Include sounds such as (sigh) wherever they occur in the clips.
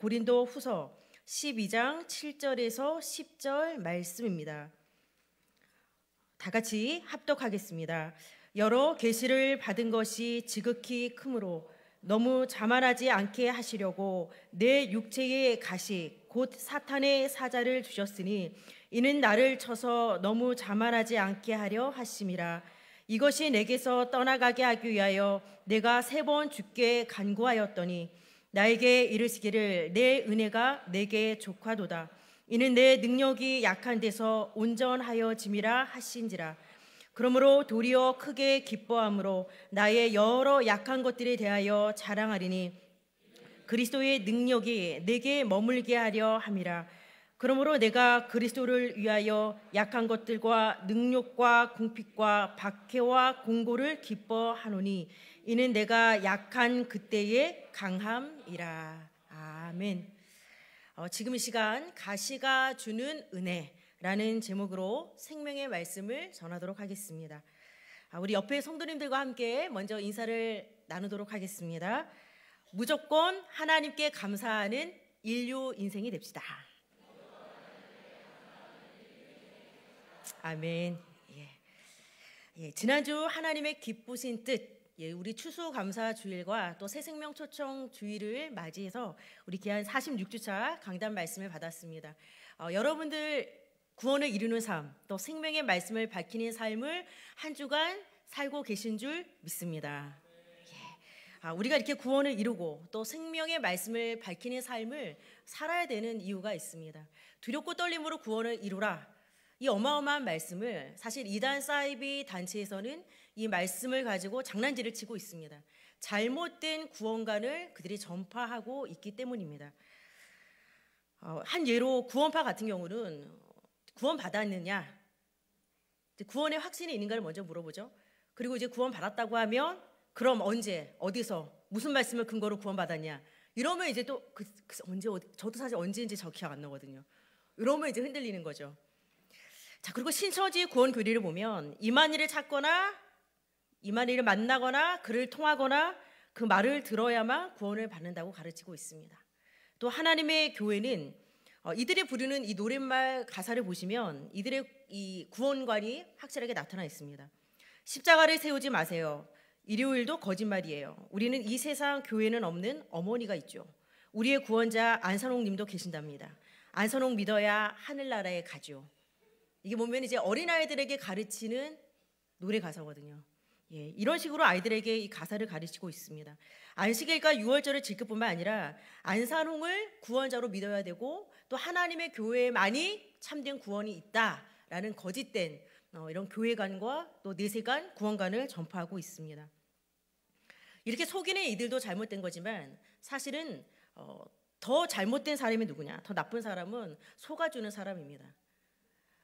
고린도 후서 12장 7절에서 10절 말씀입니다. 다 같이 합독하겠습니다. 여러 계시를 받은 것이 지극히 크므로 너무 자만하지 않게 하시려고 내 육체의 가식 곧 사탄의 사자를 주셨으니 이는 나를 쳐서 너무 자만하지 않게 하려 하심이라 이것이 내게서 떠나가게 하기 위하여 내가 세 번 죽게 간구하였더니 나에게 이르시기를 내 은혜가 내게 족하도다. 이는 내 능력이 약한 데서 온전하여짐이라 하신지라. 그러므로 도리어 크게 기뻐함으로 나의 여러 약한 것들에 대하여 자랑하리니 그리스도의 능력이 내게 머물게 하려 함이라. 그러므로 내가 그리스도를 위하여 약한 것들과 능력과 궁핍과 박해와 공고를 기뻐하노니 이는 내가 약한 그때의 강함이라. 아멘. 어, 지금 이 시간 가시가 주는 은혜라는 제목으로 생명의 말씀을 전하도록 하겠습니다. 아, 우리 옆에 성도님들과 함께 먼저 인사를 나누도록 하겠습니다. 무조건 하나님께 감사하는 인류 인생이 됩시다. 아멘. 예. 예, 지난주 하나님의 기쁘신 뜻 예, 우리 추수 감사 주일과 또 새생명 초청 주일을 맞이해서 우리 기한 46주차 강단 말씀을 받았습니다. 어, 여러분들 구원을 이루는 삶, 또 생명의 말씀을 밝히는 삶을 한 주간 살고 계신 줄 믿습니다. 예. 아, 우리가 이렇게 구원을 이루고 또 생명의 말씀을 밝히는 삶을 살아야 되는 이유가 있습니다. 두렵고 떨림으로 구원을 이루라. 이 어마어마한 말씀을 사실 이단 사이비 단체에서는 이 말씀을 가지고 장난질을 치고 있습니다. 잘못된 구원관을 그들이 전파하고 있기 때문입니다. 어, 한 예로 구원파 같은 경우는 구원 받았느냐? 구원의 확신이 있는가를 먼저 물어보죠. 그리고 이제 구원 받았다고 하면 그럼 언제 어디서 무슨 말씀을 근거로 구원 받았냐? 이러면 이제 또 그, 그 언제 저도 사실 언제인지 저 기억 안 나거든요. 이러면 이제 흔들리는 거죠. 자 그리고 신천지 구원 교리를 보면 이만희를 찾거나 이만희를 만나거나 그를 통하거나 그 말을 들어야만 구원을 받는다고 가르치고 있습니다. 또 하나님의 교회는 어, 이들이 부르는 이 노랫말 가사를 보시면 이들의 이 구원관이 확실하게 나타나 있습니다. 십자가를 세우지 마세요. 일요일도 거짓말이에요. 우리는 이 세상 교회는 없는 어머니가 있죠. 우리의 구원자 안선홍 님도 계신답니다. 안선홍 믿어야 하늘나라에 가죠. 이게 보면 이제 어린아이들에게 가르치는 노래 가사거든요. 예, 이런 식으로 아이들에게 이 가사를 가르치고 있습니다. 안식일과 6월절을 지킬 뿐만 아니라 안산홍을 구원자로 믿어야 되고 또 하나님의 교회에만이 참된 구원이 있다라는 거짓된 어, 이런 교회관과 또 내세관, 구원관을 전파하고 있습니다. 이렇게 속이는 이들도 잘못된 거지만 사실은 어, 더 잘못된 사람이 누구냐? 더 나쁜 사람은 속아주는 사람입니다.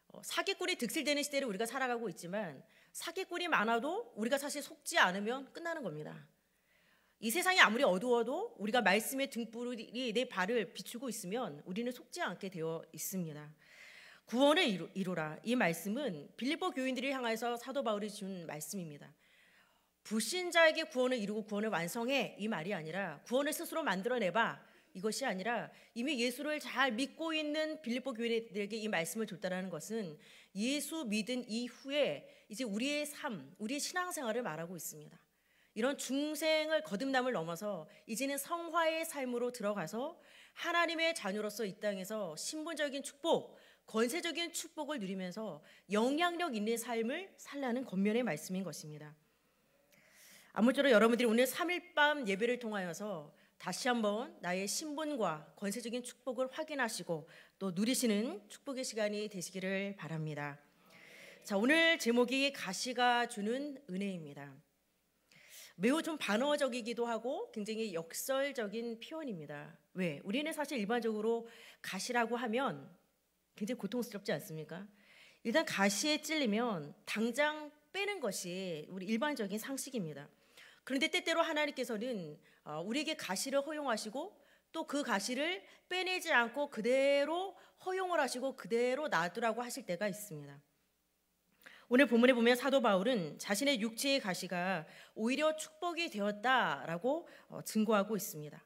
어, 사기꾼이 득실되는 시대를 우리가 살아가고 있지만 사기꾼이 많아도 우리가 사실 속지 않으면 끝나는 겁니다. 이 세상이 아무리 어두워도 우리가 말씀의 등불이 내 발을 비추고 있으면 우리는 속지 않게 되어 있습니다. 구원을 이루, 이루라 이 말씀은 빌립보 교인들을 향해서 사도 바울이 준 말씀입니다. 불신자에게 구원을 이루고 구원을 완성해 이 말이 아니라 구원을 스스로 만들어내봐 이것이 아니라 이미 예수를 잘 믿고 있는 빌립보 교인들에게 이 말씀을 줬다는 것은 예수 믿은 이후에 이제 우리의 삶, 우리의 신앙생활을 말하고 있습니다. 이런 중생을 거듭남을 넘어서 이제는 성화의 삶으로 들어가서 하나님의 자녀로서 이 땅에서 신분적인 축복, 권세적인 축복을 누리면서 영향력 있는 삶을 살라는 겉면의 말씀인 것입니다. 아무쪼록 여러분들이 오늘 3일 밤 예배를 통하여서 다시 한번 나의 신분과 권세적인 축복을 확인하시고 또 누리시는 축복의 시간이 되시기를 바랍니다. 자, 오늘 제목이 가시가 주는 은혜입니다. 매우 좀 반어적이기도 하고 굉장히 역설적인 표현입니다. 왜? 우리는 사실 일반적으로 가시라고 하면 굉장히 고통스럽지 않습니까? 일단 가시에 찔리면 당장 빼는 것이 우리 일반적인 상식입니다. 그런데 때때로 하나님께서는 어, 우리에게 가시를 허용하시고 또 그 가시를 빼내지 않고 그대로 허용을 하시고 그대로 놔두라고 하실 때가 있습니다. 오늘 본문에 보면 사도 바울은 자신의 육체의 가시가 오히려 축복이 되었다라고 어, 증거하고 있습니다.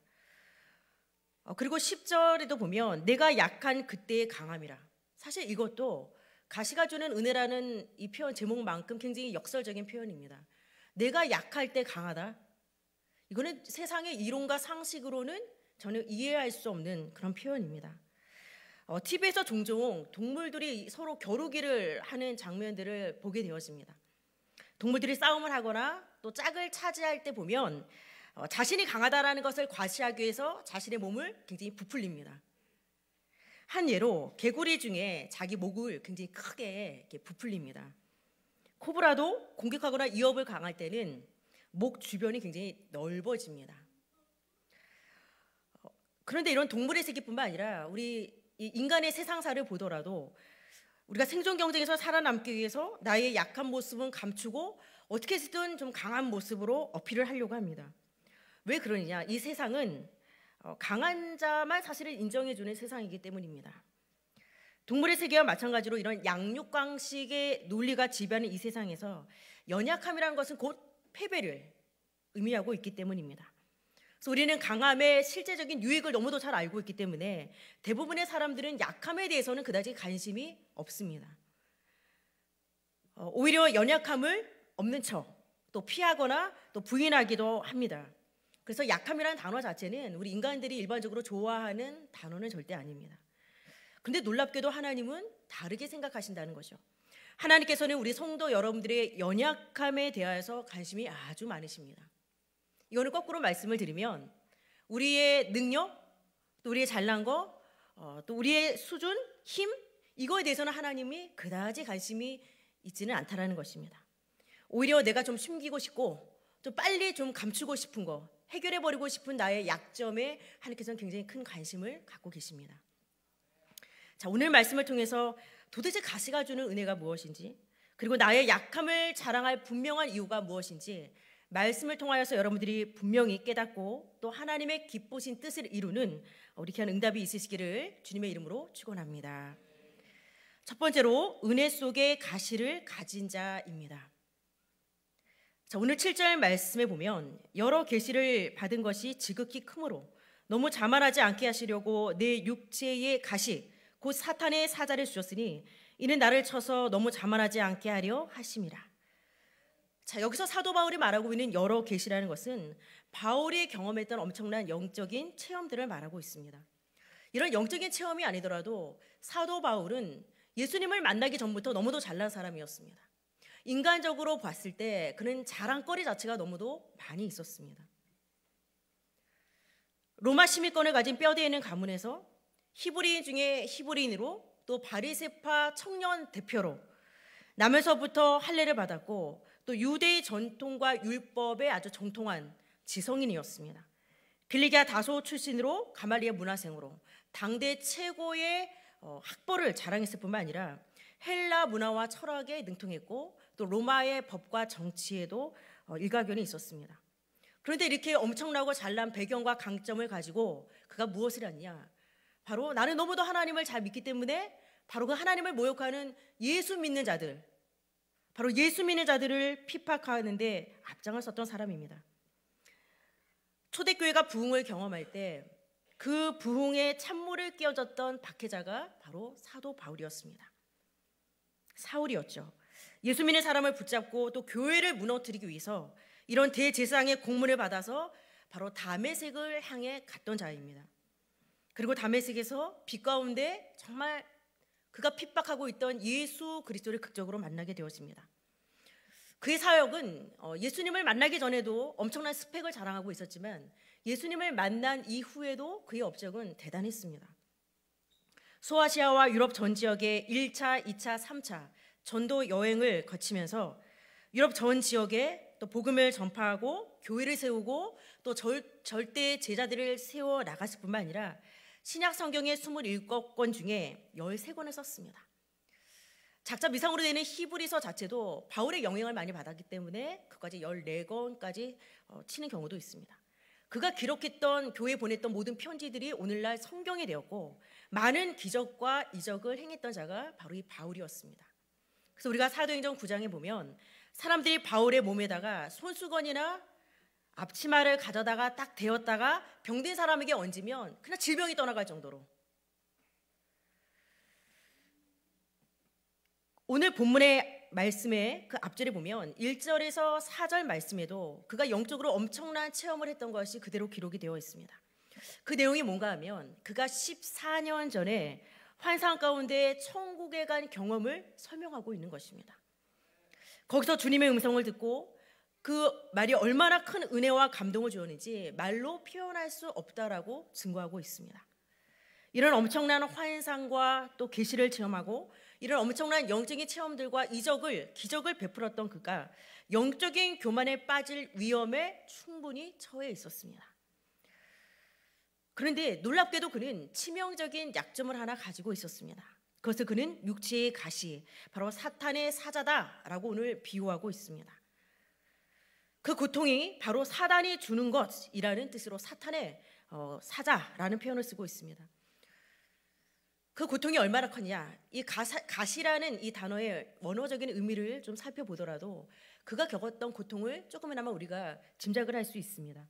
어, 그리고 10절에도 보면 내가 약한 그때의 강함이라. 사실 이것도 가시가 주는 은혜라는 이 표현 제목만큼 굉장히 역설적인 표현입니다. 내가 약할 때 강하다. 이거는 세상의 이론과 상식으로는 전혀 이해할 수 없는 그런 표현입니다. 어, TV에서 종종 동물들이 서로 겨루기를 하는 장면들을 보게 되어집니다. 동물들이 싸움을 하거나 또 짝을 차지할 때 보면 어, 자신이 강하다라는 것을 과시하기 위해서 자신의 몸을 굉장히 부풀립니다. 한 예로 개구리 중에 자기 목을 굉장히 크게 부풀립니다. 코브라도 공격하거나 이협을 강할 때는 목 주변이 굉장히 넓어집니다. 어, 그런데 이런 동물의 세계뿐만 아니라 우리 이 인간의 세상사를 보더라도 우리가 생존 경쟁에서 살아남기 위해서 나의 약한 모습은 감추고 어떻게 해서든 좀 강한 모습으로 어필을 하려고 합니다. 왜 그러느냐? 이 세상은 어, 강한 자만 사실을 인정해주는 세상이기 때문입니다. 동물의 세계와 마찬가지로 이런 양육광식의 논리가 지배하는 이 세상에서 연약함이라는 것은 곧 패배를 의미하고 있기 때문입니다. 우리는 강함의 실제적인 유익을 너무도 잘 알고 있기 때문에 대부분의 사람들은 약함에 대해서는 그다지 관심이 없습니다. 어, 오히려 연약함을 없는 척 또 피하거나 또 부인하기도 합니다. 그래서 약함이라는 단어 자체는 우리 인간들이 일반적으로 좋아하는 단어는 절대 아닙니다. 근데 놀랍게도 하나님은 다르게 생각하신다는 거죠. 하나님께서는 우리 성도 여러분들의 연약함에 대하여서 관심이 아주 많으십니다. 이거는 거꾸로 말씀을 드리면 우리의 능력, 또 우리의 잘난 거, 어, 또 우리의 수준, 힘 이거에 대해서는 하나님이 그다지 관심이 있지는 않다라는 것입니다. 오히려 내가 좀 숨기고 싶고 좀 빨리 좀 감추고 싶은 거 해결해 버리고 싶은 나의 약점에 하나님께서는 굉장히 큰 관심을 갖고 계십니다. 자 오늘 말씀을 통해서 도대체 가시가 주는 은혜가 무엇인지 그리고 나의 약함을 자랑할 분명한 이유가 무엇인지 말씀을 통하여서 여러분들이 분명히 깨닫고 또 하나님의 기쁘신 뜻을 이루는 우리 귀한 응답이 있으시기를 주님의 이름으로 축원합니다. 첫 번째로 은혜 속에 가시를 가진 자입니다. 자, 오늘 7절 말씀에 보면 여러 계시를 받은 것이 지극히 크므로 너무 자만하지 않게 하시려고 내 육체의 가시 곧 사탄의 사자를 주셨으니 이는 나를 쳐서 너무 자만하지 않게 하려 하심이라. 자, 여기서 사도 바울이 말하고 있는 여러 계시라는 것은 바울이 경험했던 엄청난 영적인 체험들을 말하고 있습니다. 이런 영적인 체험이 아니더라도 사도 바울은 예수님을 만나기 전부터 너무도 잘난 사람이었습니다. 인간적으로 봤을 때 그는 자랑거리 자체가 너무도 많이 있었습니다. 로마 시민권을 가진 뼈대 있는 가문에서 히브리인 중에 히브리인으로 또 바리세파 청년 대표로 남에서부터 할례를 받았고 또 유대의 전통과 율법에 아주 정통한 지성인이었습니다. 빌리기아 다소 출신으로 가말리의 문화생으로 당대 최고의 어, 학벌을 자랑했을 뿐만 아니라 헬라 문화와 철학에 능통했고 또 로마의 법과 정치에도 어, 일가견이 있었습니다. 그런데 이렇게 엄청나고 잘난 배경과 강점을 가지고 그가 무엇을 했냐? 바로 나는 너무도 하나님을 잘 믿기 때문에 바로 그 하나님을 모욕하는 예수 믿는 자들, 바로 예수 믿는 자들을 핍박하는데 앞장을 섰던 사람입니다. 초대교회가 부흥을 경험할 때 그 부흥의 찬물을 끼얹었던 박해자가 바로 사도 바울이었습니다. 사울이었죠. 예수 믿는 사람을 붙잡고 또 교회를 무너뜨리기 위해서 이런 대제사장의 공문을 받아서 바로 담메색을 향해 갔던 자입니다. 그리고 담메색에서 빛 가운데 정말 그가 핍박하고 있던 예수 그리스도를 극적으로 만나게 되었습니다. 그의 사역은 어, 예수님을 만나기 전에도 엄청난 스펙을 자랑하고 있었지만 예수님을 만난 이후에도 그의 업적은 대단했습니다. 소아시아와 유럽 전 지역의 1차, 2차, 3차 전도 여행을 거치면서 유럽 전 지역에 또 복음을 전파하고 교회를 세우고 또 절, 절대 제자들을 세워 나갔을 뿐만 아니라 신약 성경의 27권 중에 13권을 썼습니다. 작자 미상으로 되는 히브리서 자체도 바울의 영향을 많이 받았기 때문에 그까지 14권까지 어, 치는 경우도 있습니다. 그가 기록했던 교회 보냈던 모든 편지들이 오늘날 성경이 되었고 많은 기적과 이적을 행했던 자가 바로 이 바울이었습니다. 그래서 우리가 사도행전 9장에 보면 사람들이 바울의 몸에다가 손수건이나 앞치마를 가져다가 딱 대었다가 병든 사람에게 얹으면 그냥 질병이 떠나갈 정도로. 오늘 본문의 말씀의 그 앞절에 보면 1절에서 4절 말씀에도 그가 영적으로 엄청난 체험을 했던 것이 그대로 기록이 되어 있습니다. 그 내용이 뭔가 하면 그가 14년 전에 환상 가운데 천국에 간 경험을 설명하고 있는 것입니다. 거기서 주님의 음성을 듣고 그 말이 얼마나 큰 은혜와 감동을 주었는지 말로 표현할 수 없다라고 증거하고 있습니다. 이런 엄청난 화인상과 또 계시를 체험하고 이런 엄청난 영적인 체험들과 이적을 기적을 베풀었던 그가 영적인 교만에 빠질 위험에 충분히 처해 있었습니다. 그런데 놀랍게도 그는 치명적인 약점을 하나 가지고 있었습니다. 그것을 그는 육체의 가시, 바로 사탄의 사자다라고 오늘 비유하고 있습니다. 그 고통이 바로 사단이 주는 것이라는 뜻으로 사탄의 어, 사자라는 표현을 쓰고 있습니다. 그 고통이 얼마나 컸냐? 이 가사, 가시라는 이 단어의 원어적인 의미를 좀 살펴보더라도 그가 겪었던 고통을 조금이나마 우리가 짐작을 할 수 있습니다.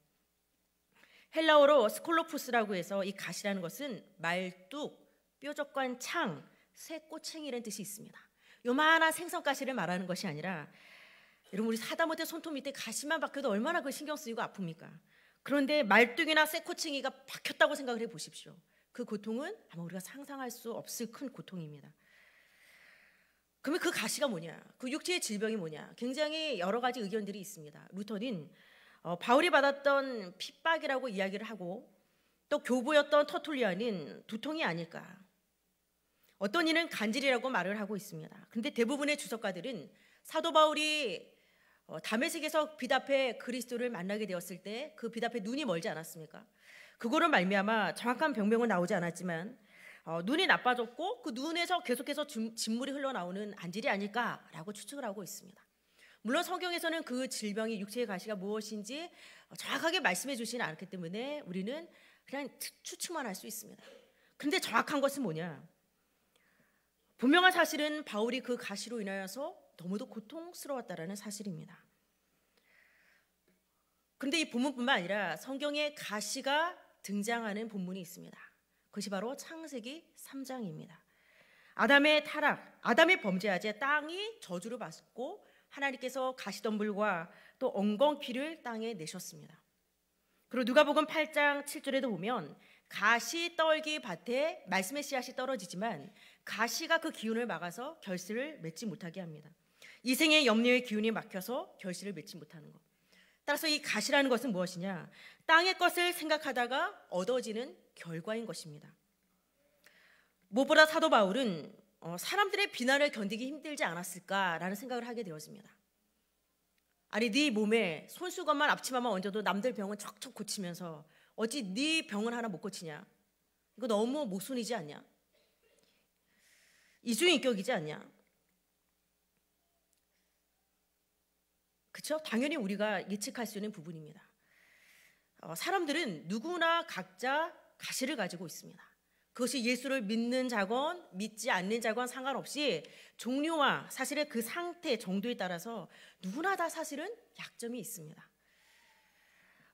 헬라어로 스콜로푸스라고 해서 이 가시라는 것은 말뚝, 뾰족한 창, 쇠꼬챙이라는 뜻이 있습니다. 요만한 생선가시를 말하는 것이 아니라 여러분 우리 사다못해 손톱 밑에 가시만 박혀도 얼마나 그 신경 쓰이고 아픕니까? 그런데 말뚝이나 쇠코칭이가 박혔다고 생각을 해 보십시오. 그 고통은 아마 우리가 상상할 수 없을 큰 고통입니다. 그러면 그 가시가 뭐냐? 그 육체의 질병이 뭐냐? 굉장히 여러 가지 의견들이 있습니다. 루터는 어, 바울이 받았던 핍박이라고 이야기를 하고 또 교부였던 터툴리아는 두통이 아닐까. 어떤 이는 간질이라고 말을 하고 있습니다. 근데 대부분의 주석가들은 사도 바울이 어, 다메섹에서 빛 앞에 그리스도를 만나게 되었을 때그빛 앞에 눈이 멀지 않았습니까? 그거를 말미암아 정확한 병명은 나오지 않았지만 어, 눈이 나빠졌고 그 눈에서 계속해서 진물이 흘러나오는 안질이 아닐까라고 추측을 하고 있습니다. 물론 성경에서는 그 질병이 육체의 가시가 무엇인지 정확하게 말씀해 주시는 않기 때문에 우리는 그냥 추측만 할 수 있습니다. 그런데 정확한 것은 뭐냐? 분명한 사실은 바울이 그 가시로 인하여서 너무도 고통스러웠다라는 사실입니다. 그데이 본문뿐만 아니라 성경에 가시가 등장하는 본문이 있습니다. 그것이 바로 창세기 3장입니다. 아담의 타락, 아담의 범죄하에 땅이 저주를 받고 하나님께서 가시덤불과 또 엉겅퀴를 땅에 내셨습니다. 그리고 누가복음 8장 7절에도 보면 가시 떨기 밭에 말씀의 씨앗이 떨어지지만 가시가 그 기운을 막아서 결실을 맺지 못하게 합니다. 이생의 염려의 기운이 막혀서 결실을 맺지 못하는 것. 따라서 이 가시라는 것은 무엇이냐? 땅의 것을 생각하다가 얻어지는 결과인 것입니다. 무엇보다 사도 바울은 어, 사람들의 비난을 견디기 힘들지 않았을까라는 생각을 하게 되었습니다. 아니 네 몸에 손수건만 앞치마만 얹어도 남들 병은 척척 고치면서 어찌 네 병은 하나 못 고치냐? 이거 너무 모순이지 않냐? 이중인격이지 않냐? 그렇죠? 당연히 우리가 예측할 수 있는 부분입니다. 어, 사람들은 누구나 각자 가시를 가지고 있습니다. 그것이 예수를 믿는 자건 믿지 않는 자건 상관없이 종류와 사실의 그 상태 정도에 따라서 누구나 다 사실은 약점이 있습니다.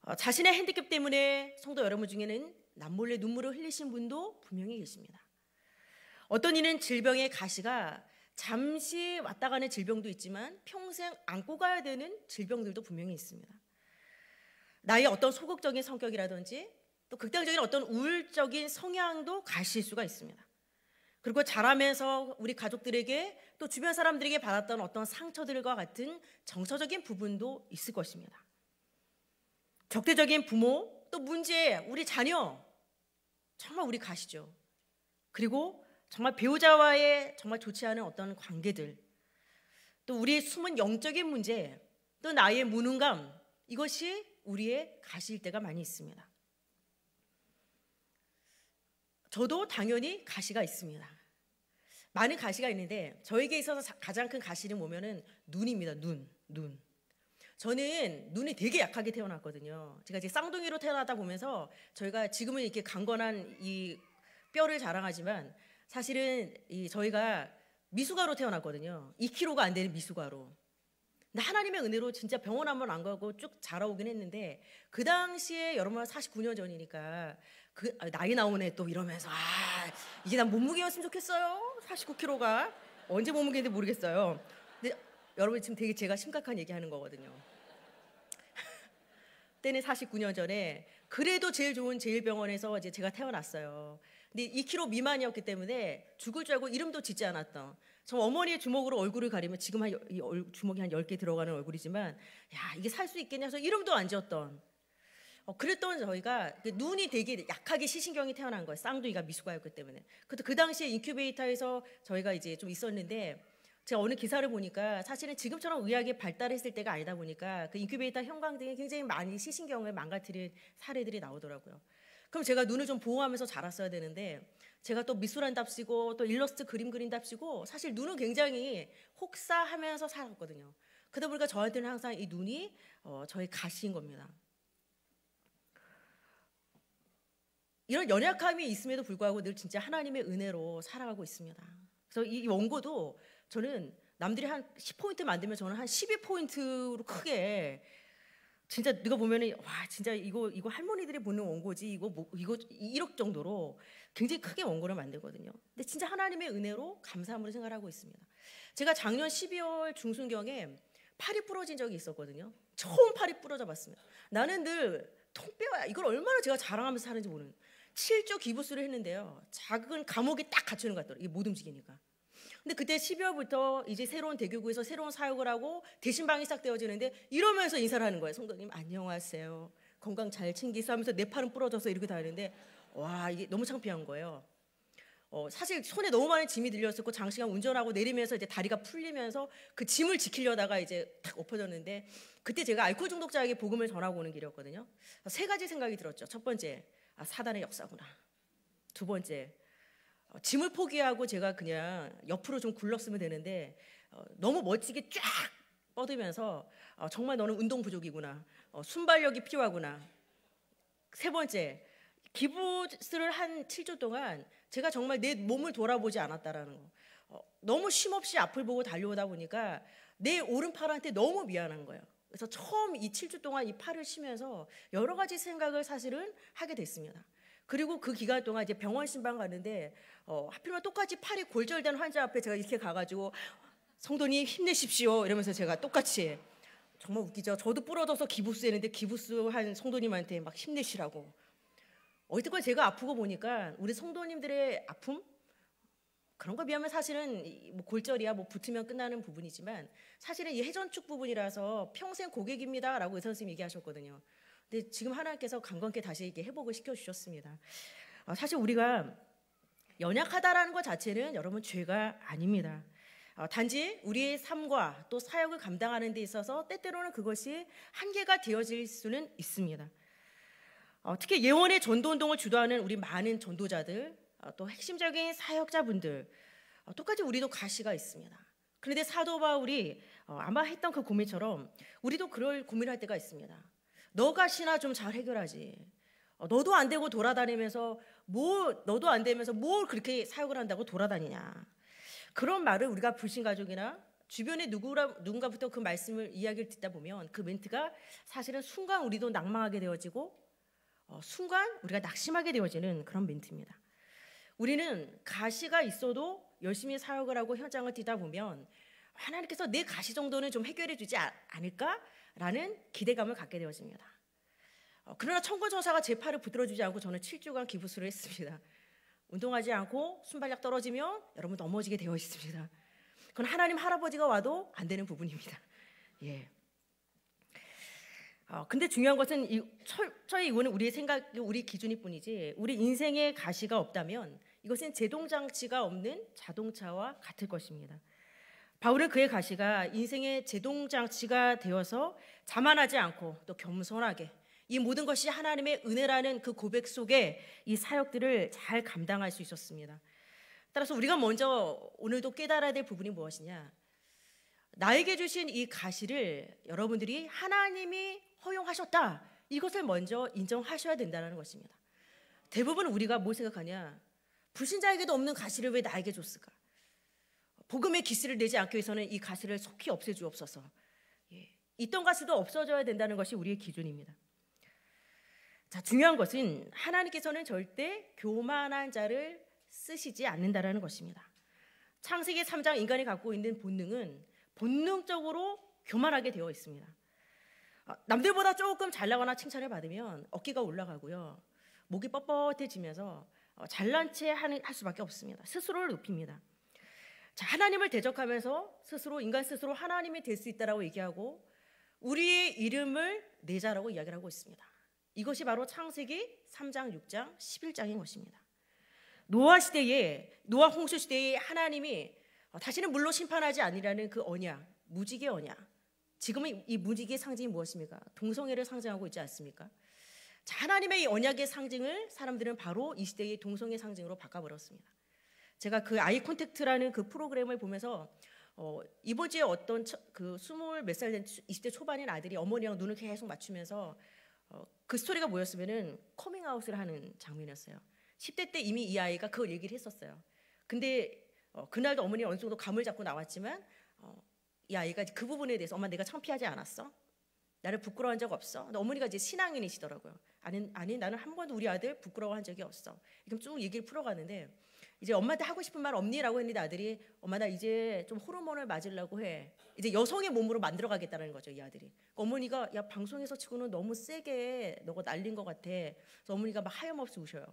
어, 자신의 핸디캡 때문에 성도 여러분 중에는 남몰래 눈물을 흘리신 분도 분명히 계십니다. 어떤 이는 질병의 가시가 잠시 왔다 가는 질병도 있지만 평생 안고 가야 되는 질병들도 분명히 있습니다. 나의 어떤 소극적인 성격이라든지 또 극단적인 어떤 우울적인 성향도 가실 수가 있습니다. 그리고 자라면서 우리 가족들에게 또 주변 사람들에게 받았던 어떤 상처들과 같은 정서적인 부분도 있을 것입니다. 적대적인 부모 또 문제 우리 자녀 정말 우리 가시죠. 그리고 정말 배우자와의 정말 좋지 않은 어떤 관계들, 또 우리의 숨은 영적인 문제, 또 나의 무능감 이것이 우리의 가시일 때가 많이 있습니다. 저도 당연히 가시가 있습니다. 많은 가시가 있는데 저에게 있어서 가장 큰 가시는 뭐면은 눈입니다. 눈, 눈. 저는 눈이 되게 약하게 태어났거든요. 제가 이제 쌍둥이로 태어나다 보면서 저희가 지금은 이렇게 강건한 이 뼈를 자랑하지만 사실은 이 저희가 미숙아로 태어났거든요. 2kg가 안 되는 미숙아로. 근데 하나님의 은혜로 진짜 병원 한번안 가고 쭉 자라오긴 했는데 그 당시에 여러분 49년 전이니까 그 아, 나이 나오네 또 이러면서 아 이제 난 몸무게였으면 좋겠어요. 49kg가 언제 몸무게인지 모르겠어요. 근데 여러분 지금 되게 제가 심각한 얘기하는 거거든요. (laughs) 때는 49년 전에 그래도 제일 좋은 제일병원에서 이제 제가 태어났어요. 근데 2kg 미만이었기 때문에 죽을 줄 알고 이름도 짓지 않았던. 저 어머니의 주먹으로 얼굴을 가리면 지금 한 주먹이 한 10개 들어가는 얼굴이지만 야, 이게 살 수 있겠냐 해서 이름도 안 지었던. 어, 그랬던 저희가 그 눈이 되게 약하게 시신경이 태어난 거예요. 쌍둥이가 미숙아였기 때문에. 그때 그 당시에 인큐베이터에서 저희가 이제 좀 있었는데 제가 어느 기사를 보니까 사실은 지금처럼 의학이 발달했을 때가 아니다 보니까 그 인큐베이터 형광등이 굉장히 많이 시신경을 망가뜨린 사례들이 나오더라고요. 그럼 제가 눈을 좀 보호하면서 자랐어야 되는데 제가 또 미술한답시고 또 일러스트 그림 그린답시고 사실 눈은 굉장히 혹사하면서 살았거든요. 그러다 보니까 저한테는 항상 이 눈이 어, 저의 가시인 겁니다. 이런 연약함이 있음에도 불구하고 늘 진짜 하나님의 은혜로 살아가고 있습니다. 그래서 이 원고도 저는 남들이 한 10포인트 만들면 저는 한 12포인트로 크게 진짜 누가 보면은 와 진짜 이거 이거 할머니들이 보는 원고지 이거 뭐 이거 1억 정도로 굉장히 크게 원고를 만들거든요. 근데 진짜 하나님의 은혜로 감사함으로 생각하고 있습니다. 제가 작년 12월 중순경에 팔이 부러진 적이 있었거든요. 처음 팔이 부러져 봤습니다. 나는 늘 통뼈야. 이걸 얼마나 제가 자랑하면서 사는지 모르는. 7조 기부수를 했는데요. 작은 감옥에 딱갇혀있는것 같더라고요. 이게 못 움직이니까. 근데 그때 12월부터 이제 새로운 대교구에서 새로운 사역을 하고 대신방이 시작되어지는데 이러면서 인사를 하는 거예요. 성도님 안녕하세요. 건강 잘 챙기세요 하면서 내 팔은 부러져서 이렇게 다니는데 와 이게 너무 창피한 거예요. 어, 사실 손에 너무 많은 짐이 들렸었고 장시간 운전하고 내리면서 이제 다리가 풀리면서 그 짐을 지키려다가 이제 탁 엎어졌는데 그때 제가 알코올 중독자에게 복음을 전하고 오는 길이었거든요. 세 가지 생각이 들었죠. 첫 번째, 아, 사단의 역사구나. 두 번째, 어, 짐을 포기하고 제가 그냥 옆으로 좀 굴렀으면 되는데 어, 너무 멋지게 쫙 뻗으면서 어, 정말 너는 운동 부족이구나 순발력이 필요하구나 세 번째 기부를 스한 7주 동안 제가 정말 내 몸을 돌아보지 않았다라는 거 너무 쉼없이 앞을 보고 달려오다 보니까 내 오른팔한테 너무 미안한 거예요 그래서 처음 이 7주 동안 이 팔을 쉬면서 여러 가지 생각을 사실은 하게 됐습니다 그리고 그 기간 동안 이제 병원 신방 가는데 어, 하필이면 똑같이 팔이 골절된 환자 앞에 제가 이렇게 가가지고 성도님 힘내십시오 이러면서 제가 똑같이 정말 웃기죠. 저도 부러져서 기부스 했는데 기부스 한 성도님한테 막 힘내시라고. 어쨌건 제가 아프고 보니까 우리 성도님들의 아픔 그런 거 비하면 사실은 뭐 골절이야 뭐 붙으면 끝나는 부분이지만 사실은 이 회전축 부분이라서 평생 고객입니다라고 의사 선생님이 얘기하셨거든요. 근데 네, 지금 하나님께서 강건케 다시 이게 회복을 시켜 주셨습니다. 어, 사실 우리가 연약하다라는 것 자체는 여러분 죄가 아닙니다. 어, 단지 우리의 삶과 또 사역을 감당하는 데 있어서 때때로는 그것이 한계가 되어질 수는 있습니다. 어, 특히 예원의 전도 운동을 주도하는 우리 많은 전도자들, 또 핵심적인 사역자분들, 똑같이 우리도 가시가 있습니다. 그런데 사도 바울이 아마 했던 그 고민처럼 우리도 그럴 고민할 때가 있습니다. 너가 신하좀잘 해결하지. 어, 너도 안 되고 돌아다니면서 뭐 너도 안 되면서 뭘 그렇게 사역을 한다고 돌아다니냐. 그런 말을 우리가 불신 가족이나 주변에 누구라 누군가부터 그 말씀을 이야기를 듣다 보면 그 멘트가 사실은 순간 우리도 낭망하게 되어지고 어, 순간 우리가 낙심하게 되어지는 그런 멘트입니다. 우리는 가시가 있어도 열심히 사역을 하고 현장을 뛰다 보면 하나님께서 내 가시 정도는 좀 해결해 주지 않을까 라는 기대감을 갖게 되어집니다. 어, 그러나 청구조사가 제 팔을 붙들어주지 않고 저는 7주간 기부수를 했습니다. 운동하지 않고 순발력 떨어지면 여러분 넘어지게 되어 있습니다. 그건 하나님 할아버지가 와도 안 되는 부분입니다. 예. 어, 근데 중요한 것은 이, 철저히 이거는 우리의 생각, 우리 기준일 뿐이지 우리 인생의 가시가 없다면 이것은 제동장치가 없는 자동차와 같을 것입니다. 바울은 그의 가시가 인생의 제동장치가 되어서 자만하지 않고 또 겸손하게 이 모든 것이 하나님의 은혜라는 그 고백 속에 이 사역들을 잘 감당할 수 있었습니다. 따라서 우리가 먼저 오늘도 깨달아야 될 부분이 무엇이냐? 나에게 주신 이 가시를 여러분들이 하나님이 허용하셨다. 이것을 먼저 인정하셔야 된다는 것입니다. 대부분 우리가 뭘 생각하냐? 불신자에게도 없는 가시를 왜 나에게 줬을까? 복음의 기스를 내지 않기 위해서는 이 가스를 속히 없애주옵소서. 예. 있던 가스도 없어져야 된다는 것이 우리의 기준입니다. 자, 중요한 것은 하나님께서는 절대 교만한 자를 쓰시지 않는다라는 것입니다. 창세기 3장 인간이 갖고 있는 본능은 본능적으로 교만하게 되어 있습니다. 아, 남들보다 조금 잘 나거나 칭찬을 받으면 어깨가 올라가고요. 목이 뻣뻣해지면서 어, 잘난 체할 수밖에 없습니다. 스스로를 높입니다. 자, 하나님을 대적하면서 스스로 인간 스스로 하나님이 될 수 있다라고 얘기하고 우리의 이름을 내자라고 이야기를 하고 있습니다. 이것이 바로 창세기 3장, 6장, 11장인 것입니다. 노아 시대에 노아 홍수 시대에 하나님이 어, 다시는 물로 심판하지 아니라는 그 언약, 무지개 언약. 지금은 이 무지개의 상징이 무엇입니까? 동성애를 상징하고 있지 않습니까? 자, 하나님의 이 언약의 상징을 사람들은 바로 이 시대의 동성애 상징으로 바꿔버렸습니다. 제가 그 아이 콘택트라는 그 프로그램을 보면서 어, 이보지의 어떤 처, 그 스물 몇 살 된 20대 초반인 아들이 어머니랑 눈을 계속 맞추면서 어, 그 스토리가 뭐였으면은 커밍아웃을 하는 장면이었어요. 10대 때 이미 이 아이가 그걸 얘기를 했었어요. 근데 어, 그날도 어머니 어느 정도 감을 잡고 나왔지만 어, 이 아이가 그 부분에 대해서 엄마 내가 창피하지 않았어? 나를 부끄러워한 적 없어? 근데 어머니가 이제 신앙인이시더라고요. 아니, 아니 나는 한 번도 우리 아들 부끄러워한 적이 없어. 그럼 쭉 얘기를 풀어가는데 이제 엄마한테 하고 싶은 말 없니라고 했는데 아들이 엄마 나 이제 좀 호르몬을 맞으려고 해. 이제 여성의 몸으로 만들어 가겠다는 거죠, 이 아들이. 그러니까 어머니가 야 방송에서 치고는 너무 세게 너가 날린 것 같아. 그래서 어머니가 막 하염없이 우셔요.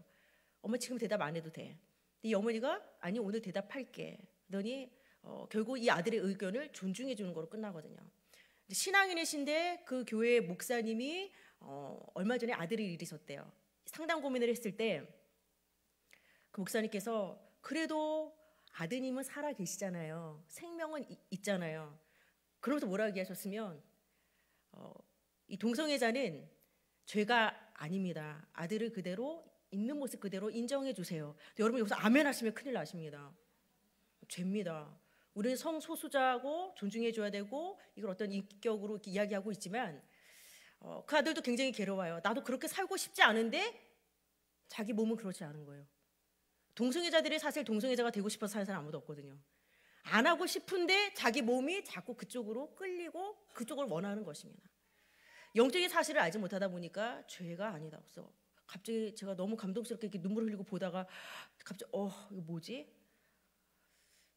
엄마 지금 대답 안 해도 돼. 근데 이 어머니가 아니 오늘 대답할게. 그러더니 어, 결국 이 아들의 의견을 존중해 주는 거로 끝나거든요. 신앙인이신데 그 교회 목사님이 어, 얼마 전에 아들을 잃으셨대요. 상담 고민을 했을 때그 목사님께서 그래도 아드님은 살아 계시잖아요. 생명은 이, 있잖아요. 그러면서 뭐라고 얘기하셨으면 어, 이 동성애자는 죄가 아닙니다. 아들을 그대로 있는 모습 그대로 인정해 주세요. 여러분 여기서 아멘 하시면 큰일 나십니다. 죄입니다. 우리는 성소수자고 존중해 줘야 되고 이걸 어떤 인격으로 이야기하고 있지만 어, 그 아들도 굉장히 괴로워요. 나도 그렇게 살고 싶지 않은데 자기 몸은 그렇지 않은 거예요. 동성애자들이 사실 동성애자가 되고 싶어서 사는 사람 아무도 없거든요. 안 하고 싶은데 자기 몸이 자꾸 그쪽으로 끌리고 그쪽을 원하는 것입니다. 영적인 사실을 알지 못하다 보니까 죄가 아니다 없어. 갑자기 제가 너무 감동스럽게 이렇게 눈물 흘리고 보다가 갑자기 어 이거 뭐지?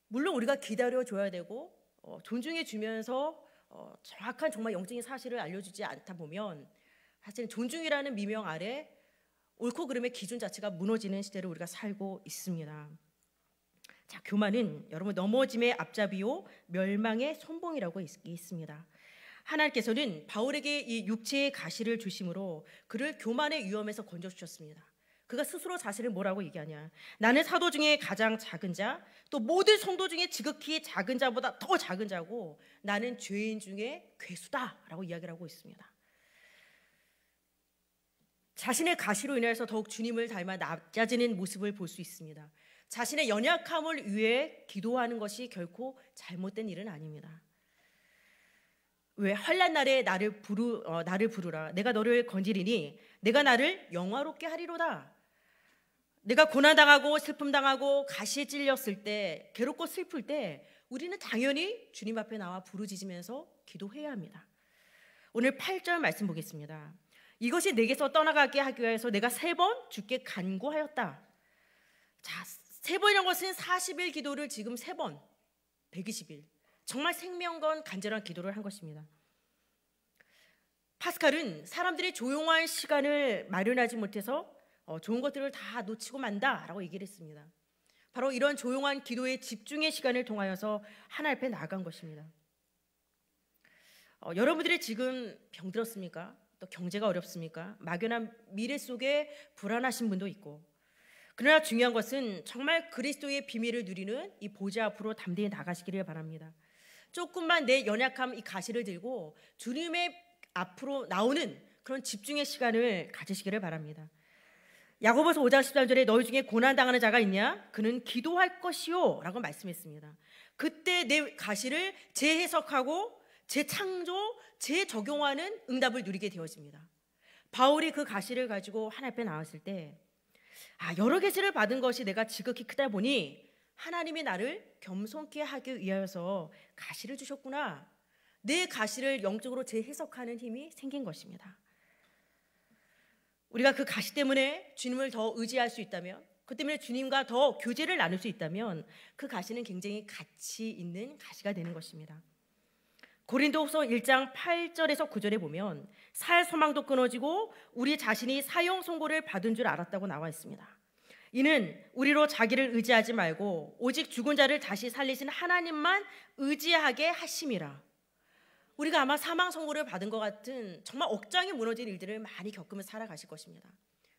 물론 우리가 기다려 줘야 되고 어, 존중해 주면서 어, 정확한 정말 영적인 사실을 알려주지 않다 보면 사실 존중이라는 미명 아래 옳고 그름의 기준 자체가 무너지는 시대를 우리가 살고 있습니다. 자, 교만은 여러분 넘어짐의 앞잡이요 멸망의 선봉이라고 있습니다. 하나님께서는 바울에게 이 육체의 가시를 주심으로 그를 교만의 위험에서 건져 주셨습니다. 그가 스스로 자신을 뭐라고 얘기하냐? 나는 사도 중에 가장 작은 자, 또 모든 성도 중에 지극히 작은 자보다 더 작은 자고 나는 죄인 중에 괴수다라고 이야기 하고 있습니다. 자신의 가시로 인해서 더욱 주님을 닮아 낮아지는 모습을 볼 수 있습니다. 자신의 연약함을 위해 기도하는 것이 결코 잘못된 일은 아닙니다. 왜 환란 날에 나를 부르 어, 나를 부르라 내가 너를 건지리니 내가 나를 영화롭게 하리로다. 내가 고난 당하고 슬픔 당하고 가시에 찔렸을 때 괴롭고 슬플 때 우리는 당연히 주님 앞에 나와 부르짖으면서 기도해야 합니다. 오늘 8절 말씀 보겠습니다. 이것이 내게서 떠나가게 하기 위해서 내가 세번 주께 간구하였다. 자, 세번이라는 것은 40일 기도를 지금 세 번, 120일. 정말 생명건 간절한 기도를 한 것입니다. 파스칼은 사람들이 조용한 시간을 마련하지 못해서 어, 좋은 것들을 다 놓치고 만다라고 얘기를 했습니다. 바로 이런 조용한 기도에 집중의 시간을 통하여서 하나님 앞에 나아간 것입니다. 어, 여러분들이 지금 병들었습니까? 또 경제가 어렵습니까? 막연한 미래 속에 불안하신 분도 있고 그러나 중요한 것은 정말 그리스도의 비밀을 누리는 이 보좌 앞으로 담대히 나가시기를 바랍니다. 조금만 내 연약함 이 가시를 들고 주님의 앞으로 나오는 그런 집중의 시간을 가지시기를 바랍니다. 야고보서 5장 13절에 너희 중에 고난 당하는 자가 있냐? 그는 기도할 것이요라고 말씀했습니다. 그때 내 가시를 재해석하고 재창조, 재적용하는 응답을 누리게 되어집니다. 바울이 그 가시를 가지고 하나님 앞에 나왔을 때 아, 여러 계시를 받은 것이 내가 지극히 크다 보니 하나님이 나를 겸손케 하기 위하여서 가시를 주셨구나. 내 가시를 영적으로 재해석하는 힘이 생긴 것입니다. 우리가 그 가시 때문에 주님을 더 의지할 수 있다면 그 때문에 주님과 더 교제를 나눌 수 있다면 그 가시는 굉장히 가치 있는 가시가 되는 것입니다. 고린도후서 1장 8절에서 9절에 보면 살 소망도 끊어지고 우리 자신이 사형 선고를 받은 줄 알았다고 나와 있습니다. 이는 우리로 자기를 의지하지 말고 오직 죽은 자를 다시 살리신 하나님만 의지하게 하심이라. 우리가 아마 사망 선고를 받은 것 같은 정말 억장이 무너진 일들을 많이 겪으며 살아가실 것입니다.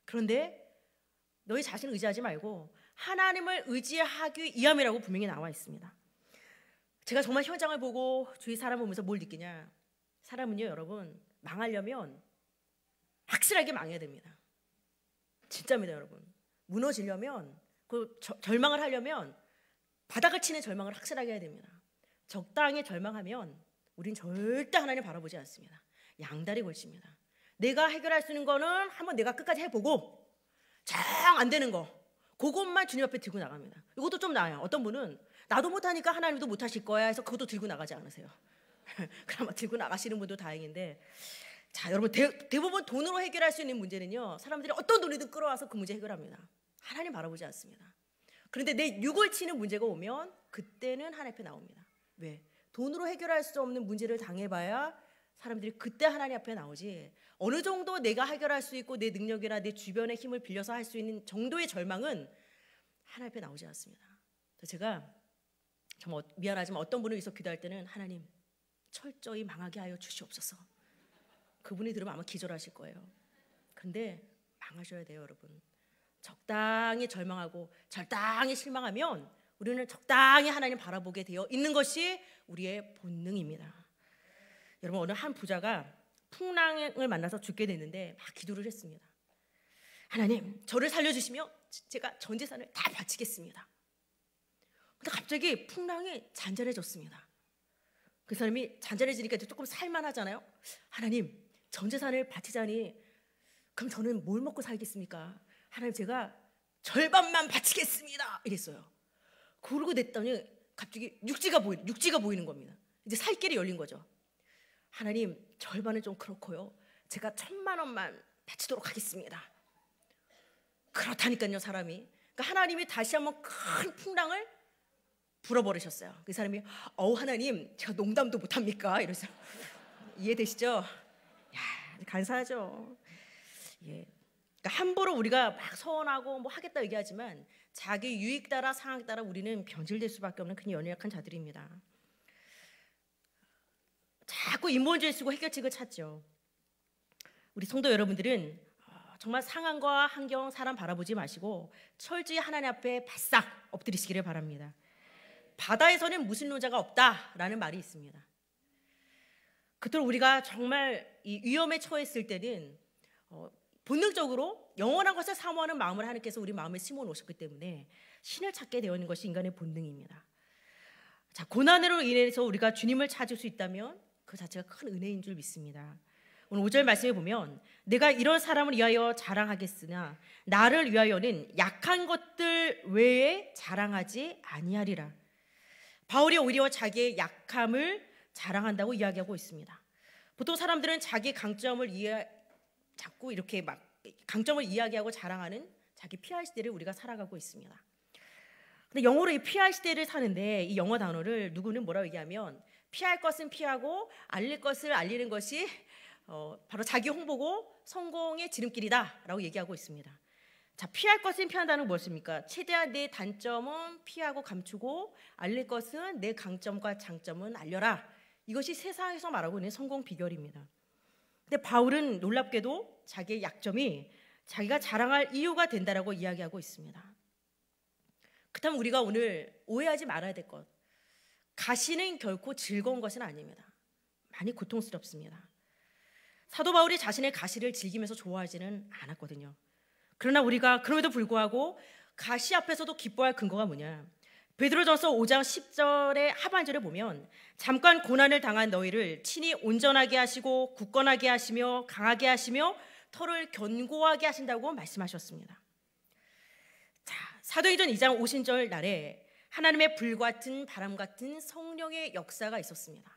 그런데 너희 자신을 의지하지 말고 하나님을 의지하기 위함이라고 분명히 나와 있습니다. 제가 정말 현장을 보고 주위 사람 보면서 뭘 느끼냐. 사람은요, 여러분, 망하려면 확실하게 망해야 됩니다. 진짜입니다, 여러분. 무너지려면, 그 저, 절망을 하려면 바닥을 치는 절망을 확실하게 해야 됩니다. 적당히 절망하면 우린 절대 하나님 바라보지 않습니다. 양다리 걸칩니다. 내가 해결할 수 있는 거는 한번 내가 끝까지 해보고 정 안 되는 거 그것만 주님 앞에 들고 나갑니다. 이것도 좀 나아요. 어떤 분은 나도 못하니까 하나님도 못하실 거야 해서 그것도 들고 나가지 않으세요. (laughs) 그나마 들고 나가시는 분도 다행인데 자 여러분 대, 대부분 돈으로 해결할 수 있는 문제는요 사람들이 어떤 돈이든 끌어와서 그 문제 해결합니다. 하나님 바라보지 않습니다. 그런데 내 육을 치는 문제가 오면 그때는 하나님 앞에 나옵니다. 왜? 돈으로 해결할 수 없는 문제를 당해봐야 사람들이 그때 하나님 앞에 나오지 어느 정도 내가 해결할 수 있고 내 능력이나 내 주변의 힘을 빌려서 할 수 있는 정도의 절망은 하나님 앞에 나오지 않습니다. 제가 참 어, 미안하지만 어떤 분을 위해서 기도할 때는 하나님 철저히 망하게 하여 주시옵소서. 그분이 들으면 아마 기절하실 거예요. 근데 망하셔야 돼요, 여러분. 적당히 절망하고 절당히 실망하면 우리는 적당히 하나님 바라보게 되어 있는 것이 우리의 본능입니다. 여러분 어느 한 부자가 풍랑을 만나서 죽게 됐는데 막 기도를 했습니다. 하나님, 저를 살려주시며 제가 전 재산을 다 바치겠습니다. 그러니까 갑자기 풍랑이 잔잔해졌습니다. 그 사람이 잔잔해지니까 이제 조금 살만하잖아요. 하나님, 전 재산을 바치자니 그럼 저는 뭘 먹고 살겠습니까? 하나님 제가 절반만 바치겠습니다. 이랬어요. 그러고 냈더니 갑자기 육지가 보이 육지가 보이는 겁니다. 이제 살 길이 열린 거죠. 하나님 절반은 좀 그렇고요. 제가 천만 원만 바치도록 하겠습니다. 그렇다니까요 사람이. 그러니까 하나님이 다시 한번 큰 풍랑을 불어버리셨어요. 그 사람이 어우 하나님 제가 농담도 못합니까? 이러서 이해되시죠? 야 간사하죠. 예. 그러니까 함부로 우리가 막 서원하고 뭐 하겠다 얘기하지만 자기 유익 따라 상황 따라 우리는 변질될 수밖에 없는 큰 연약한 자들입니다. 자꾸 인본주의 쓰고 해결책을 찾죠. 우리 성도 여러분들은 어, 정말 상황과 환경, 사람 바라보지 마시고 철저히 하나님 앞에 바싹 엎드리시기를 바랍니다. 바다에서는 무신론자가 없다라는 말이 있습니다. 그토록 우리가 정말 이 위험에 처했을 때는 어, 본능적으로 영원한 것을 사모하는 마음을 하나님께서 우리 마음에 심어 놓으셨기 때문에 신을 찾게 되는 것이 인간의 본능입니다. 자, 고난으로 인해서 우리가 주님을 찾을 수 있다면 그 자체가 큰 은혜인 줄 믿습니다. 오늘 5절 말씀에 보면 내가 이런 사람을 위하여 자랑하겠으나 나를 위하여는 약한 것들 외에 자랑하지 아니하리라. 바울이 오히려 자기의 약함을 자랑한다고 이야기하고 있습니다. 보통 사람들은 자기 강점을 이해, 자꾸 이렇게 막 강점을 이야기하고 자랑하는 자기 PR 시대를 우리가 살아가고 있습니다. 근데 영어로 이 PR 시대를 사는데 이 영어 단어를 누구는 뭐라고 얘기하면 피할 것은 피하고 알릴 것을 알리는 것이 어, 바로 자기 홍보고 성공의 지름길이다라고 얘기하고 있습니다. 자, 피할 것은 피한다는 무엇입니까? 최대한 내 단점은 피하고 감추고 알릴 것은 내 강점과 장점은 알려라. 이것이 세상에서 말하고 있는 성공 비결입니다. 근데 바울은 놀랍게도 자기의 약점이 자기가 자랑할 이유가 된다라고 이야기하고 있습니다. 그렇다면 우리가 오늘 오해하지 말아야 될 것. 가시는 결코 즐거운 것은 아닙니다. 많이 고통스럽습니다. 사도 바울이 자신의 가시를 즐기면서 좋아하지는 않았거든요. 그러나 우리가 그럼에도 불구하고 가시 앞에서도 기뻐할 근거가 뭐냐? 베드로전서 5장 10절의 하반절에 보면 잠깐 고난을 당한 너희를 친히 온전하게 하시고 굳건하게 하시며 강하게 하시며 털을 견고하게 하신다고 말씀하셨습니다. 자, 사도행전 2장 오신절 날에 하나님의 불 같은 바람 같은 성령의 역사가 있었습니다.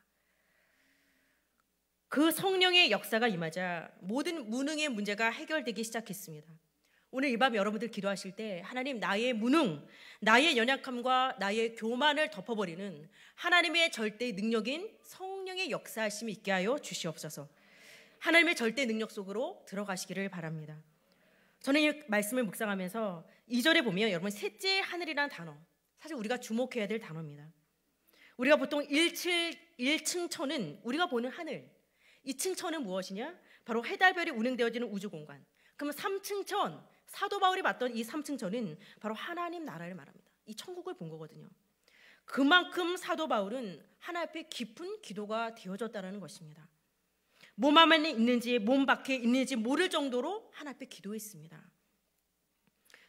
그 성령의 역사가 임하자 모든 무능의 문제가 해결되기 시작했습니다. 오늘 이 밤 여러분들 기도하실 때 하나님 나의 무능, 나의 연약함과 나의 교만을 덮어버리는 하나님의 절대 능력인 성령의 역사하심이 있게 하여 주시옵소서. 하나님의 절대 능력 속으로 들어가시기를 바랍니다. 저는 이 말씀을 묵상하면서 2절에 보면 여러분 셋째 하늘이란 단어 사실 우리가 주목해야 될 단어입니다. 우리가 보통 1층, 1층 천은 우리가 보는 하늘 2층 천은 무엇이냐? 바로 해달별이 운행되어지는 우주공간 그러면 3층 천 사도 바울이 봤던 이3층전은 바로 하나님 나라를 말합니다. 이 천국을 본 거거든요. 그만큼 사도 바울은 하나 앞에 깊은 기도가 되어졌다는 것입니다. 몸 안에 있는지 몸 밖에 있는지 모를 정도로 하나 앞에 기도했습니다.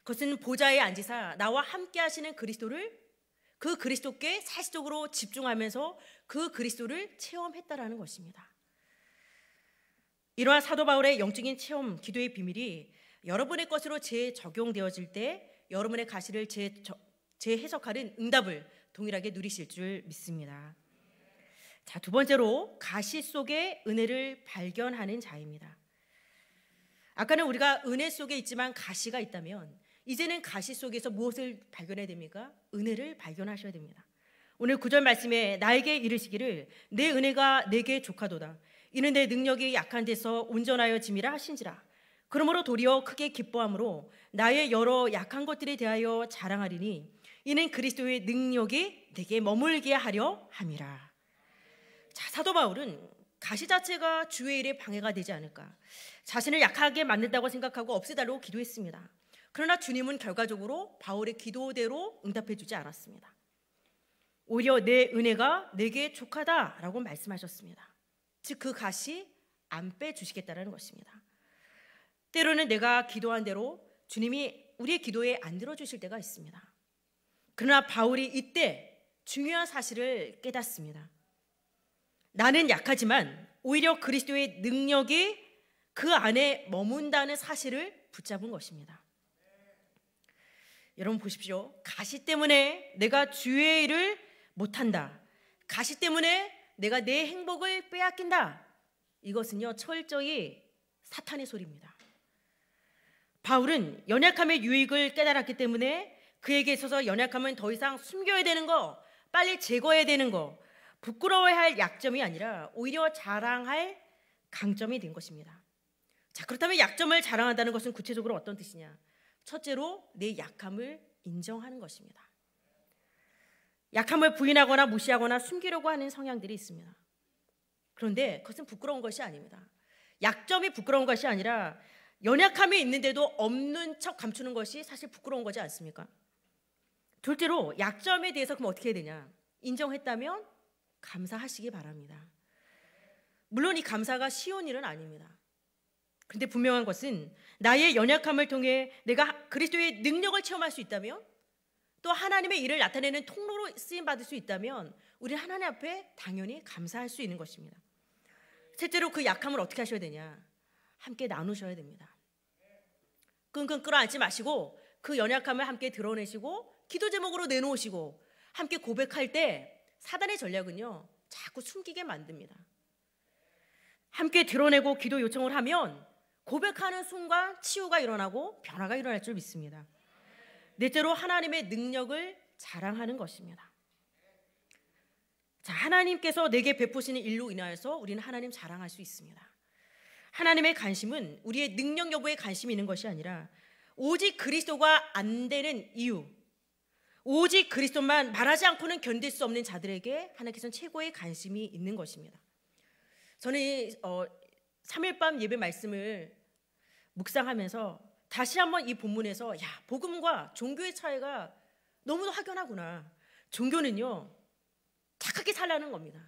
그것은 보좌에 앉으사 나와 함께 하시는 그리스도를 그 그리스도께 사실적으로 집중하면서 그 그리스도를 체험했다라는 것입니다. 이러한 사도 바울의 영적인 체험, 기도의 비밀이 여러분의 것으로 재적용되어질 때 여러분의 가시를 재해석하는 응답을 동일하게 누리실 줄 믿습니다. 자, 두 번째로 가시 속의 은혜를 발견하는 자입니다. 아까는 우리가 은혜 속에 있지만 가시가 있다면 이제는 가시 속에서 무엇을 발견해야 됩니까? 은혜를 발견하셔야 됩니다. 오늘 구절 말씀에 나에게 이르시기를 내 은혜가 내게 조카도다. 이는 내 능력이 약한 데서 온전하여 짐이라 하신지라. 그러므로 도리어 크게 기뻐함으로 나의 여러 약한 것들에 대하여 자랑하리니 이는 그리스도의 능력이 내게 머물게 하려 함이라. 자, 사도 바울은 가시 자체가 주의 일에 방해가 되지 않을까. 자신을 약하게 만든다고 생각하고 없애달라고 기도했습니다. 그러나 주님은 결과적으로 바울의 기도대로 응답해 주지 않았습니다. 오히려 내 은혜가 내게 족하다라고 말씀하셨습니다. 즉 그 가시 안 빼 주시겠다라는 것입니다. 때로는 내가 기도한 대로 주님이 우리의 기도에 안 들어주실 때가 있습니다. 그러나 바울이 이때 중요한 사실을 깨닫습니다. 나는 약하지만 오히려 그리스도의 능력이 그 안에 머문다는 사실을 붙잡은 것입니다. 여러분 보십시오. 가시 때문에 내가 주의 일을 못한다. 가시 때문에 내가 내 행복을 빼앗긴다. 이것은요, 철저히 사탄의 소리입니다. 바울은 연약함의 유익을 깨달았기 때문에 그에게 있어서 연약함은 더 이상 숨겨야 되는 거, 빨리 제거해야 되는 거, 부끄러워야 할 약점이 아니라 오히려 자랑할 강점이 된 것입니다. 자, 그렇다면 약점을 자랑한다는 것은 구체적으로 어떤 뜻이냐? 첫째로 내 약함을 인정하는 것입니다. 약함을 부인하거나 무시하거나 숨기려고 하는 성향들이 있습니다. 그런데 그것은 부끄러운 것이 아닙니다. 약점이 부끄러운 것이 아니라 연약함이 있는데도 없는 척 감추는 것이 사실 부끄러운 거지 않습니까? 둘째로 약점에 대해서 그럼 어떻게 해야 되냐? 인정했다면 감사하시기 바랍니다. 물론 이 감사가 쉬운 일은 아닙니다. 근데 분명한 것은 나의 연약함을 통해 내가 그리스도의 능력을 체험할 수 있다면 또 하나님의 일을 나타내는 통로로 쓰임 받을 수 있다면 우리 하나님 앞에 당연히 감사할 수 있는 것입니다. 셋째로 그 약함을 어떻게 하셔야 되냐? 함께 나누셔야 됩니다. 끙끙 끌어안지 마시고 그 연약함을 함께 드러내시고 기도 제목으로 내놓으시고 함께 고백할 때 사단의 전략은요 자꾸 숨기게 만듭니다. 함께 드러내고 기도 요청을 하면 고백하는 순간 치유가 일어나고 변화가 일어날 줄 믿습니다. 넷째로 하나님의 능력을 자랑하는 것입니다. 자, 하나님께서 내게 베푸시는 일로 인하여서 우리는 하나님 자랑할 수 있습니다. 하나님의 관심은 우리의 능력 여부에 관심이 있는 것이 아니라 오직 그리스도가 안 되는 이유, 오직 그리스도만 말하지 않고는 견딜 수 없는 자들에게 하나님께서는 최고의 관심이 있는 것입니다. 저는 어, 3일 밤 예배 말씀을 묵상하면서 다시 한번 이 본문에서 야, 복음과 종교의 차이가 너무도 확연하구나. 종교는요, 착하게 살라는 겁니다.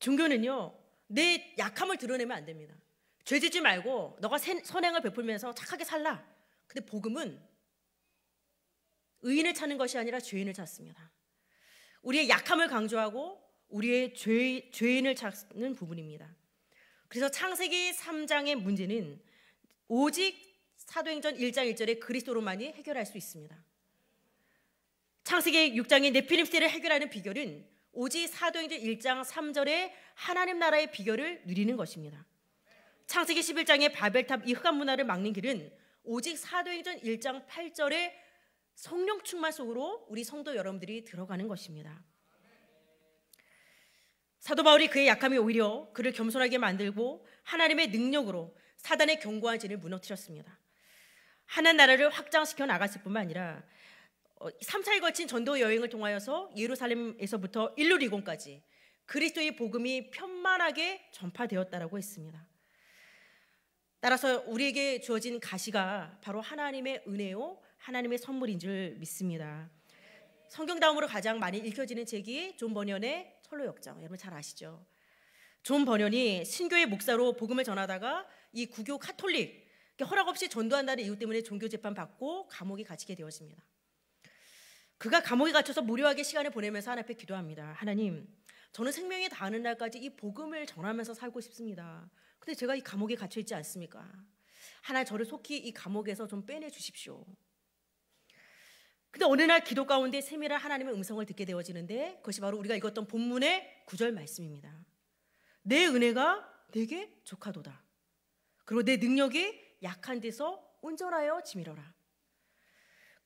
종교는요, 내 약함을 드러내면 안 됩니다. 죄짓지 말고 너가 선행을 베풀면서 착하게 살라. 근데 복음은 의인을 찾는 것이 아니라 죄인을 찾습니다. 우리의 약함을 강조하고 우리의 죄, 죄인을 찾는 부분입니다. 그래서 창세기 3장의 문제는 오직 사도행전 1장 1절의 그리스도로만이 해결할 수 있습니다. 창세기 6장의 네피림스를 해결하는 비결은 오직 사도행전 1장 3절에 하나님 나라의 비결을 누리는 것입니다. 창세기 11장의 바벨탑 이 흑암 문화를 막는 길은 오직 사도행전 1장 8절에 성령 충만 속으로 우리 성도 여러분들이 들어가는 것입니다. 사도 바울이 그의 약함이 오히려 그를 겸손하게 만들고 하나님의 능력으로 사단의 경고한 진을 무너뜨렸습니다. 하나님 나라를 확장시켜 나갔을 뿐만 아니라 3차에 어, 걸친 전도 여행을 통하여서 예루살렘에서부터 일루리곤까지 그리스도의 복음이 편만하게 전파되었다라고 했습니다. 따라서 우리에게 주어진 가시가 바로 하나님의 은혜요 하나님의 선물인 줄 믿습니다. 성경 다음으로 가장 많이 읽혀지는 책이 존 버년의 철로 역장. 여러분 잘 아시죠? 존 버년이 신교의 목사로 복음을 전하다가 이 구교 카톨릭 허락 없이 전도한다는 이유 때문에 종교 재판 받고 감옥에 갇히게 되었습니다. 그가 감옥에 갇혀서 무료하게 시간을 보내면서 하나님 앞에 기도합니다. 하나님, 저는 생명이 다하는 날까지 이 복음을 전하면서 살고 싶습니다. 근데 제가 이 감옥에 갇혀 있지 않습니까? 하나 저를 속히 이 감옥에서 좀 빼내 주십시오. 근데 어느 날 기도 가운데 세밀한 하나님의 음성을 듣게 되어지는데 그것이 바로 우리가 읽었던 본문의 구절 말씀입니다. 내 은혜가 내게 조카도다. 그리고 내 능력이 약한 데서 온전하여 지밀어라.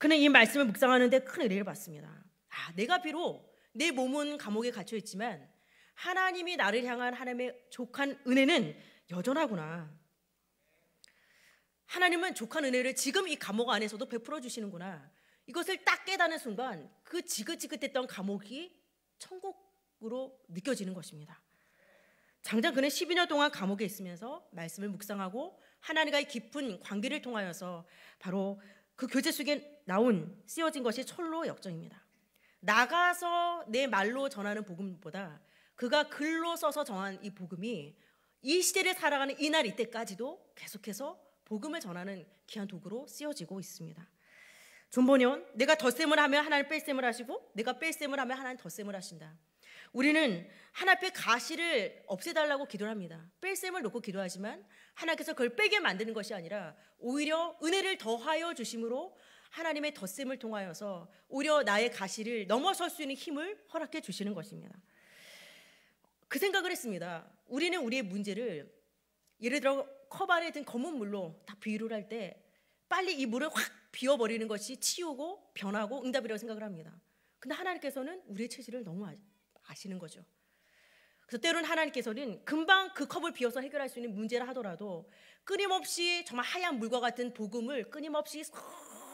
그는 이 말씀을 묵상하는데 큰의혜를 받습니다. 아, 내가 비록 내 몸은 감옥에 갇혀 있지만 하나님이 나를 향한 하나님의 족한 은혜는 여전하구나. 하나님은 족한 은혜를 지금 이 감옥 안에서도 베풀어 주시는구나. 이것을 딱 깨닫는 순간 그 지긋지긋했던 감옥이 천국으로 느껴지는 것입니다. 장장 그는 12년 동안 감옥에 있으면서 말씀을 묵상하고 하나님과의 깊은 관계를 통하여서 바로 그 교제 속에 나온 쓰여진 것이 철로 역정입니다. 나가서 내 말로 전하는 복음보다 그가 글로 써서 정한 이 복음이 이 시대를 살아가는 이날 이때까지도 계속해서 복음을 전하는 귀한 도구로 쓰여지고 있습니다. 존버년 내가 덧셈을 하면 하나는 뺄셈을 하시고 내가 뺄셈을 하면 하나는 덧셈을 하신다. 우리는 하나 앞에 가시를 없애달라고 기도합니다. 뺄셈을 놓고 기도하지만 하나께서 그걸 빼게 만드는 것이 아니라 오히려 은혜를 더하여 주심으로 하나님의 덧셈을 통하여서 오히려 나의 가시를 넘어설 수 있는 힘을 허락해 주시는 것입니다. 그 생각을 했습니다. 우리는 우리의 문제를 예를 들어 컵 안에 든 검은 물로 다 비유를 할때 빨리 이 물을 확 비워버리는 것이 치우고 변하고 응답이라고 생각을 합니다. 근데 하나님께서는 우리의 체질을 너무 아, 아시는 거죠. 그래서 때로는 하나님께서는 금방 그 컵을 비워서 해결할 수 있는 문제라 하더라도 끊임없이 정말 하얀 물과 같은 복음을 끊임없이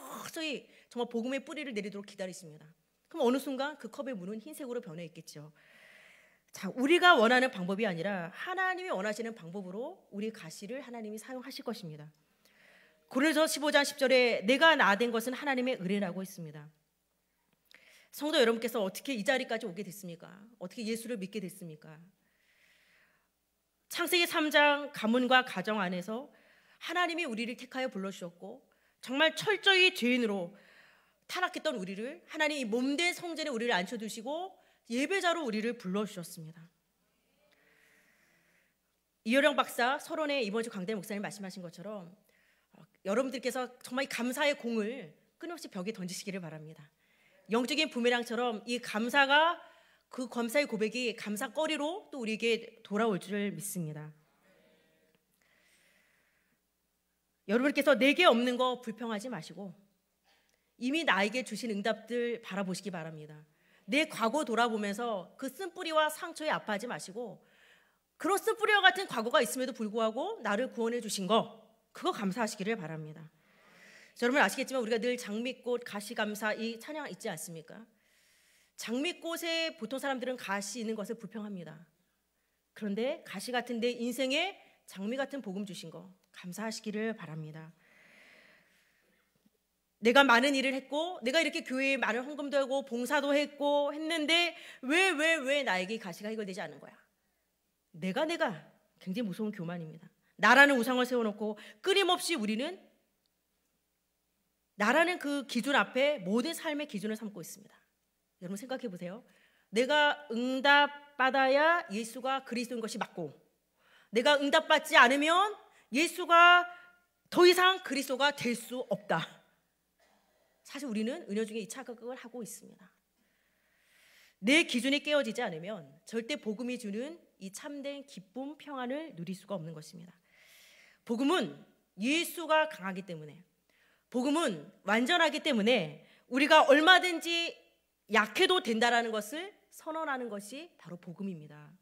서서히 정말 복음의 뿌리를 내리도록 기다리십니다. 그럼 어느 순간 그 컵의 물은 흰색으로 변해 있겠죠. 자, 우리가 원하는 방법이 아니라 하나님이 원하시는 방법으로 우리 가시를 하나님이 사용하실 것입니다. 고린도서 15장 10절에 내가 나된 것은 하나님의 의뢰라고 있습니다. 성도 여러분께서 어떻게 이 자리까지 오게 됐습니까? 어떻게 예수를 믿게 됐습니까? 창세기 3장 가문과 가정 안에서 하나님이 우리를 택하여 불러주셨고 정말 철저히 죄인으로 타락했던 우리를 하나님 몸된 성전에 우리를 앉혀두시고 예배자로 우리를 불러주셨습니다. 이효령 박사 서론에 이번 주 강대 목사님 말씀하신 것처럼 어, 여러분들께서 정말 감사의 공을 끊임없이 벽에 던지시기를 바랍니다. 영적인 부메랑처럼 이 감사가 그 감사의 고백이 감사거리로 또 우리에게 돌아올 줄 믿습니다. 여러분께서 내게 없는 거 불평하지 마시고 이미 나에게 주신 응답들 바라보시기 바랍니다. 내 과거 돌아보면서 그 쓴뿌리와 상처에 아파하지 마시고 그런 쓴뿌리와 같은 과거가 있음에도 불구하고 나를 구원해 주신 거 그거 감사하시기를 바랍니다. 여러분 아시겠지만 우리가 늘 장미꽃, 가시감사 이 찬양 있지 않습니까? 장미꽃에 보통 사람들은 가시 있는 것을 불평합니다. 그런데 가시 같은 내 인생에 장미 같은 복음 주신 거 감사하시기를 바랍니다. 내가 많은 일을 했고 내가 이렇게 교회에 많은 헌금도 하고 봉사도 했고 했는데 왜 왜 왜 나에게 가시가 해결되지 않은 거야? 내가 내가 굉장히 무서운 교만입니다. 나라는 우상을 세워놓고 끊임없이 우리는 나라는 그 기준 앞에 모든 삶의 기준을 삼고 있습니다. 여러분 생각해 보세요. 내가 응답받아야 예수가 그리스도인 것이 맞고 내가 응답받지 않으면 예수가 더 이상 그리스도가 될 수 없다. 사실 우리는 은혜 중에 이 착각을 하고 있습니다. 내 기준이 깨어지지 않으면 절대 복음이 주는 이 참된 기쁨, 평안을 누릴 수가 없는 것입니다. 복음은 예수가 강하기 때문에 복음은 완전하기 때문에 우리가 얼마든지 약해도 된다라는 것을 선언하는 것이 바로 복음입니다.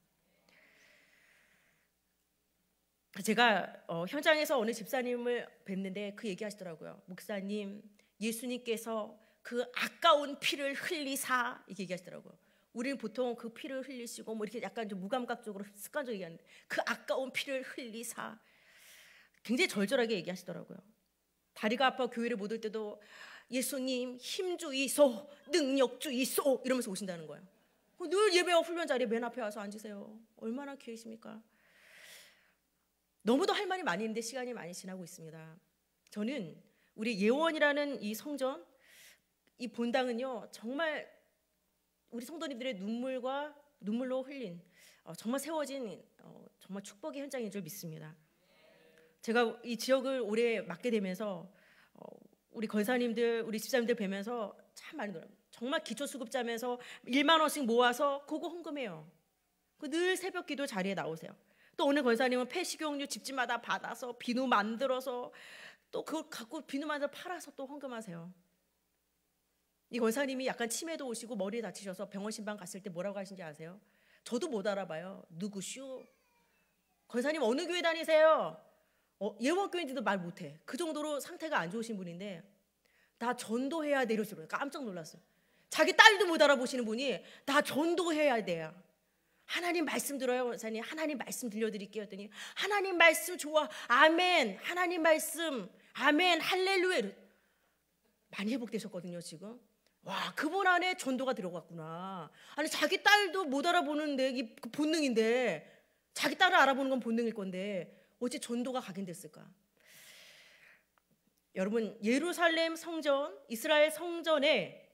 제가 어, 현장에서 어느 집사님을 뵀는데 그 얘기하시더라고요. 목사님, 예수님께서 그 아까운 피를 흘리사 이렇게 얘기하시더라고요. 우리는 보통 그 피를 흘리시고 뭐 이렇게 약간 좀 무감각적으로 습관적으로 얘기하는데 그 아까운 피를 흘리사 굉장히 절절하게 얘기하시더라고요. 다리가 아파 교회를 못 올 때도 예수님 힘 주이소 능력 주이소 이러면서 오신다는 거예요. 어, 늘 예배와 훈련 자리에 맨 앞에 와서 앉으세요. 얼마나 기회십니까? 너무도 할 말이 많이 있는데 시간이 많이 지나고 있습니다. 저는 우리 예원이라는 이 성전, 이 본당은요 정말 우리 성도님들의 눈물과 눈물로 흘린 어, 정말 세워진 어, 정말 축복의 현장인 줄 믿습니다. 제가 이 지역을 오래 맡게 되면서 어, 우리 권사님들, 우리 집사님들 뵈면서 참 많이 놀아요. 정말 기초수급자면서 1만 원씩 모아서 그거 헌금해요. 그 늘 새벽 기도 자리에 나오세요. 또 오늘 권사님은 폐식용유 집집마다 받아서 비누 만들어서 또 그걸 갖고 비누 만들어 팔아서 또 헌금하세요. 이 권사님이 약간 치매도 오시고 머리에 다치셔서 병원 신방 갔을 때 뭐라고 하신지 아세요? 저도 못 알아봐요. 누구슈? 권사님 어느 교회 다니세요? 어, 예원교인지도 회말 못해. 그 정도로 상태가 안 좋으신 분인데 나 전도해야 돼 이러시더라고요. 깜짝 놀랐어요. 자기 딸도 못 알아보시는 분이 나 전도해야 돼요. 하나님 말씀 들어요, 권사님. 하나님 말씀 들려드릴게요. 했더니 하나님 말씀 좋아. 아멘. 하나님 말씀. 아멘. 할렐루야. 많이 회복되셨거든요, 지금. 와, 그분 안에 전도가 들어갔구나. 아니, 자기 딸도 못 알아보는데, 이 그 본능인데, 자기 딸을 알아보는 건 본능일 건데, 어째 전도가 각인됐을까? 여러분, 예루살렘 성전, 이스라엘 성전의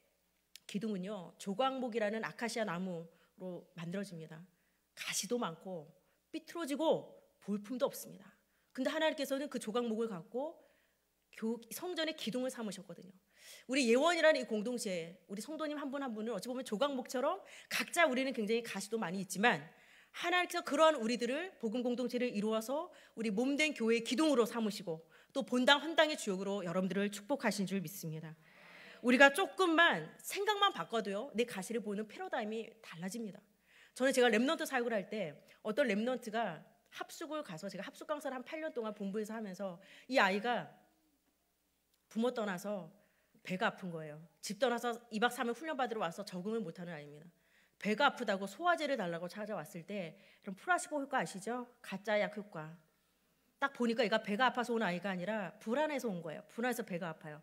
기둥은요, 조광목이라는 아카시아 나무, 로 만들어집니다. 가시도 많고 삐뚤어지고 볼품도 없습니다. 근데 하나님께서는 그 조각목을 갖고 성전의 기둥을 삼으셨거든요. 우리 예원이라는 이 공동체, 우리 성도님 한 분한 한 분은 어찌 보면 조각목처럼 각자 우리는 굉장히 가시도 많이 있지만 하나님께서 그러한 우리들을 복음 공동체를 이루어서 우리 몸된 교회의 기둥으로 삼으시고 또 본당 헌당의 주역으로 여러분들을 축복하신 줄 믿습니다. 우리가 조금만 생각만 바꿔도요, 내 네 가시를 보는 패러다임이 달라집니다. 저는 제가 랩넌트 사역을 할 때 어떤 랩넌트가 합숙을 가서 제가 합숙 강사를 한 8년 동안 본부에서 하면서 이 아이가 부모 떠나서 배가 아픈 거예요. 집 떠나서 2박 3일 훈련 받으러 와서 적응을 못하는 아이입니다. 배가 아프다고 소화제를 달라고 찾아왔을 때 이런 플라시보 효과 아시죠? 가짜 약 효과. 딱 보니까 얘가 배가 아파서 온 아이가 아니라 불안해서 온 거예요. 불안해서 배가 아파요.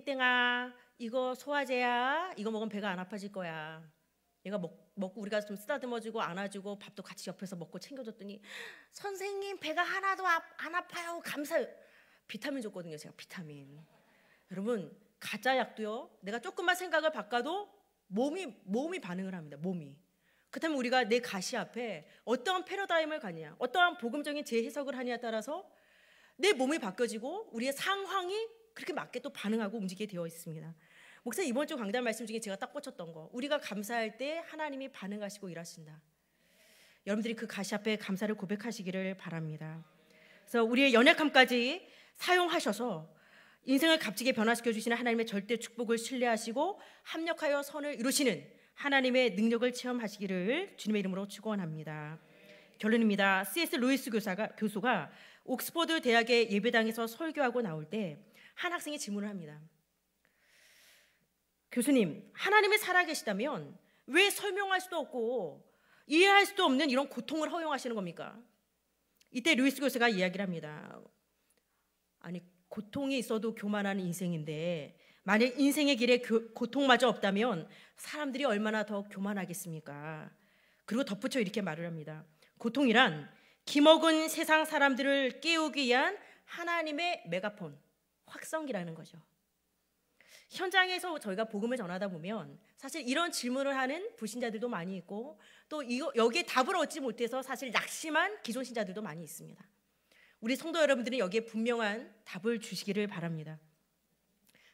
땡땡아 이거 소화제야 이거 먹으면 배가 안 아파질 거야 얘가 먹, 먹고 우리가 좀 쓰다듬어주고 안아주고 밥도 같이 옆에서 먹고 챙겨줬더니 선생님 배가 하나도 아, 안 아파요 감사해요 비타민 줬거든요 제가 비타민 여러분 가짜 약도요 내가 조금만 생각을 바꿔도 몸이 몸이 반응을 합니다 몸이 그렇다면 우리가 내 가시 앞에 어떠한 패러다임을 가냐 어떠한 복음적인 재해석을 하냐에 따라서 내 몸이 바뀌어지고 우리의 상황이 그렇게 맞게 또 반응하고 움직이게 되어 있습니다. 목사님 이번 주 강단 말씀 중에 제가 딱 꽂혔던 거 우리가 감사할 때 하나님이 반응하시고 일하신다. 여러분들이 그 가시 앞에 감사를 고백하시기를 바랍니다. 그래서 우리의 연약함까지 사용하셔서 인생을 값지게 변화시켜 주시는 하나님의 절대 축복을 신뢰하시고 합력하여 선을 이루시는 하나님의 능력을 체험하시기를 주님의 이름으로 축원합니다. 결론입니다. C.S. 루이스 교사가 교수가 옥스퍼드 대학의 예배당에서 설교하고 나올 때한 학생이 질문을 합니다. 교수님, 하나님이 살아계시다면 왜 설명할 수도 없고 이해할 수도 없는 이런 고통을 허용하시는 겁니까? 이때 루이스 교수가 이야기를 합니다. 아니, 고통이 있어도 교만하는 인생인데 만약 인생의 길에 교, 고통마저 없다면 사람들이 얼마나 더 교만하겠습니까? 그리고 덧붙여 이렇게 말을 합니다. 고통이란 기먹은 세상 사람들을 깨우기 위한 하나님의 메가폰. 확성기라는 거죠. 현장에서 저희가 복음을 전하다 보면 사실 이런 질문을 하는 불신자들도 많이 있고 또 이거, 여기에 답을 얻지 못해서 사실 낙심한 기존 신자들도 많이 있습니다. 우리 성도 여러분들은 여기에 분명한 답을 주시기를 바랍니다.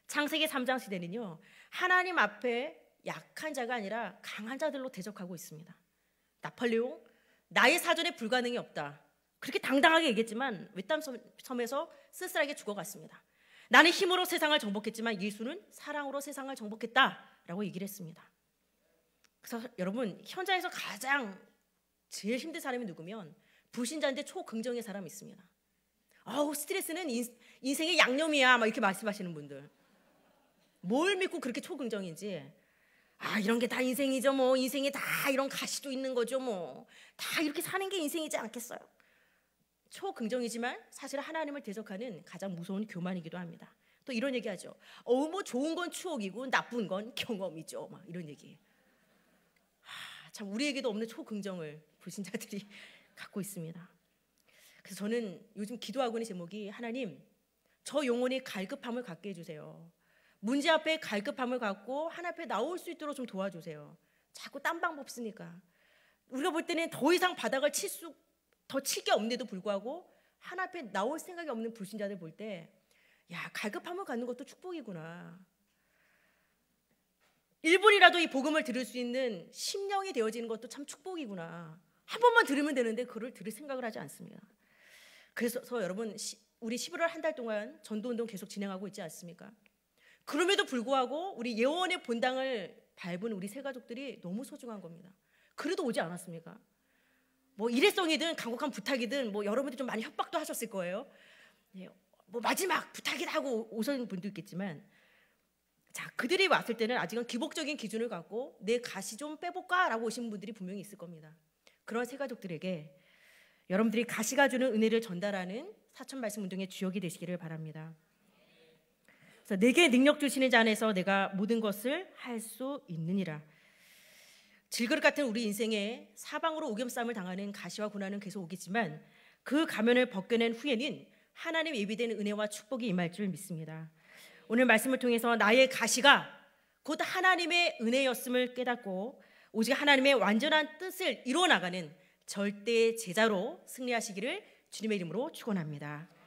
창세기 3장 시대는요. 하나님 앞에 약한 자가 아니라 강한 자들로 대적하고 있습니다. 나팔레옹 나의 사전에 불가능이 없다. 그렇게 당당하게 얘기했지만 외딴 섬에서 쓸쓸하게 죽어갔습니다. 나는 힘으로 세상을 정복했지만 예수는 사랑으로 세상을 정복했다라고 얘기를 했습니다. 그래서 여러분 현장에서 가장 제일 힘든 사람이 누구면 부신자인데 초긍정의 사람이 있습니다. 아우 스트레스는 인, 인생의 양념이야 막 이렇게 말씀하시는 분들 뭘 믿고 그렇게 초긍정인지 아 이런 게 다 인생이죠 뭐 인생에 다 이런 가시도 있는 거죠 뭐 다 이렇게 사는 게 인생이지 않겠어요 초긍정이지만 사실 하나님을 대적하는 가장 무서운 교만이기도 합니다. 또 이런 얘기하죠. 어우 뭐 좋은 건 추억이고 나쁜 건 경험이죠. 막 이런 얘기. 참 우리에게도 없는 초긍정을 불신자들이 (laughs) 갖고 있습니다. 그래서 저는 요즘 기도하고 있는 제목이 하나님 저 영혼이 갈급함을 갖게 해주세요. 문제 앞에 갈급함을 갖고 하나 앞에 나올 수 있도록 좀 도와주세요. 자꾸 딴 방법 쓰니까 우리가 볼 때는 더 이상 바닥을 칠수 더칠게 없는데도 불구하고 하나 앞에 나올 생각이 없는 불신자들 볼 때, 야, 갈급함을 갖는 것도 축복이구나. 일분이라도이 복음을 들을 수 있는 심령이 되어지는 것도 참 축복이구나. 한 번만 들으면 되는데 그를 들을 생각을 하지 않습니다. 그래서 여러분 우리 11월 한 달 동안 전도 운동 계속 진행하고 있지 않습니까? 그럼에도 불구하고 우리 예원의 본당을 밟은 우리 세 가족들이 너무 소중한 겁니다. 그래도 오지 않았습니까? 뭐 일회성이든 간곡한 부탁이든 뭐 여러분들 좀 많이 협박도 하셨을 거예요. 예, 뭐 마지막 부탁이라 하고 오신 분도 있겠지만 자 그들이 왔을 때는 아직은 기복적인 기준을 갖고 내 가시 좀 빼볼까라고 오신 분들이 분명히 있을 겁니다. 그런 세 가족들에게 여러분들이 가시가 주는 은혜를 전달하는 사천 말씀 운동의 주역이 되시기를 바랍니다. 그래서 내게 능력 주시는 자 안에서 내가 모든 것을 할 수 있느니라. 질그릇 같은 우리 인생에 사방으로 오겸쌈을 당하는 가시와 고난은 계속 오겠지만 그 가면을 벗겨낸 후에는 하나님 예비된 은혜와 축복이 임할 줄 믿습니다. 오늘 말씀을 통해서 나의 가시가 곧 하나님의 은혜였음을 깨닫고 오직 하나님의 완전한 뜻을 이루어 나가는 절대 제자로 승리하시기를 주님의 이름으로 축원합니다.